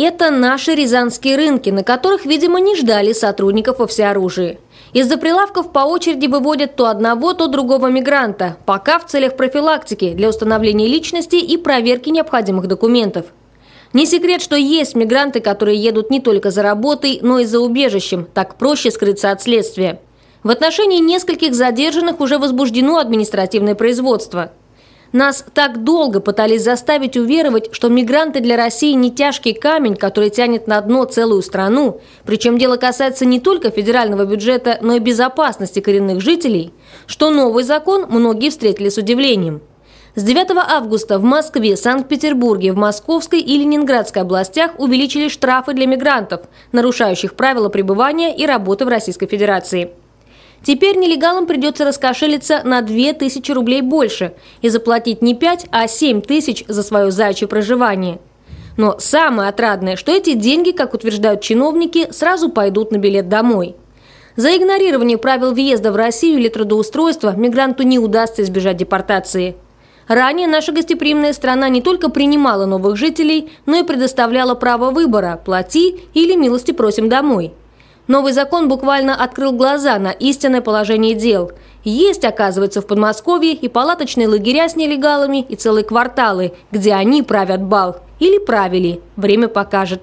Это наши рязанские рынки, на которых, видимо, не ждали сотрудников во всеоружии. Из-за прилавков по очереди выводят то одного, то другого мигранта, пока в целях профилактики для установления личности и проверки необходимых документов. Не секрет, что есть мигранты, которые едут не только за работой, но и за убежищем. Так проще скрыться от следствия. В отношении нескольких задержанных уже возбуждено административное производство. Нас так долго пытались заставить уверовать, что мигранты для России не тяжкий камень, который тянет на дно целую страну, причем дело касается не только федерального бюджета, но и безопасности коренных жителей, что новый закон многие встретили с удивлением. С 9 августа в Москве, Санкт-Петербурге, в Московской и Ленинградской областях увеличили штрафы для мигрантов, нарушающих правила пребывания и работы в Российской Федерации. Теперь нелегалам придется раскошелиться на 2000 рублей больше и заплатить не 5, а 7 тысяч за свое заячье проживание. Но самое отрадное, что эти деньги, как утверждают чиновники, сразу пойдут на билет домой. За игнорирование правил въезда в Россию или трудоустройства мигранту не удастся избежать депортации. Ранее наша гостеприимная страна не только принимала новых жителей, но и предоставляла право выбора – плати или милости просим домой – Новый закон буквально открыл глаза на истинное положение дел. Есть, оказывается, в Подмосковье и палаточные лагеря с нелегалами, и целые кварталы, где они правят бал. Или правили. Время покажет.